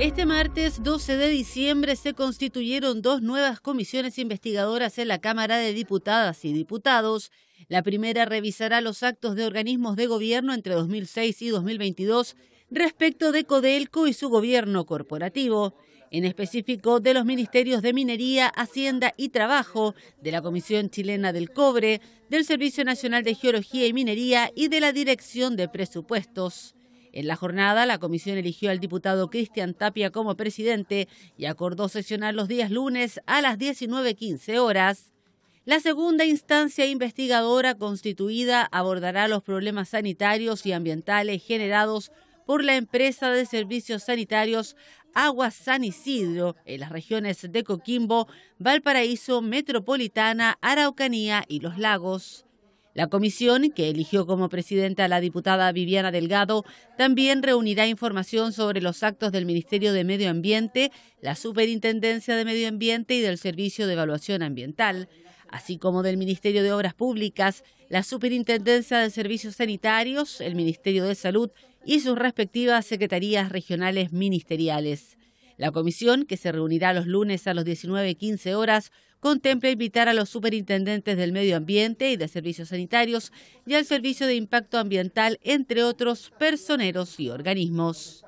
Este martes 12 de diciembre se constituyeron dos nuevas comisiones investigadoras en la Cámara de Diputadas y Diputados. La primera revisará los actos de organismos de gobierno entre 2006 y 2022 respecto de Codelco y su gobierno corporativo, en específico de los ministerios de Minería, Hacienda y Trabajo, de la Comisión Chilena del Cobre, del Servicio Nacional de Geología y Minería y de la Dirección de Presupuestos. En la jornada, la comisión eligió al diputado Cristian Tapia como presidente y acordó sesionar los días lunes a las 19.15 horas. La segunda instancia investigadora constituida abordará los problemas sanitarios y ambientales generados por la empresa de servicios sanitarios Agua San Isidro en las regiones de Coquimbo, Valparaíso, Metropolitana, Araucanía y Los Lagos. La comisión, que eligió como presidenta a la diputada Viviana Delgado, también reunirá información sobre los actos del Ministerio de Medio Ambiente, la Superintendencia de Medio Ambiente y del Servicio de Evaluación Ambiental, así como del Ministerio de Obras Públicas, la Superintendencia de Servicios Sanitarios, el Ministerio de Salud y sus respectivas secretarías regionales ministeriales. La comisión, que se reunirá los lunes a las 19.15 horas, contempla invitar a los superintendentes del medio ambiente y de servicios sanitarios y al servicio de impacto ambiental, entre otros personeros y organismos.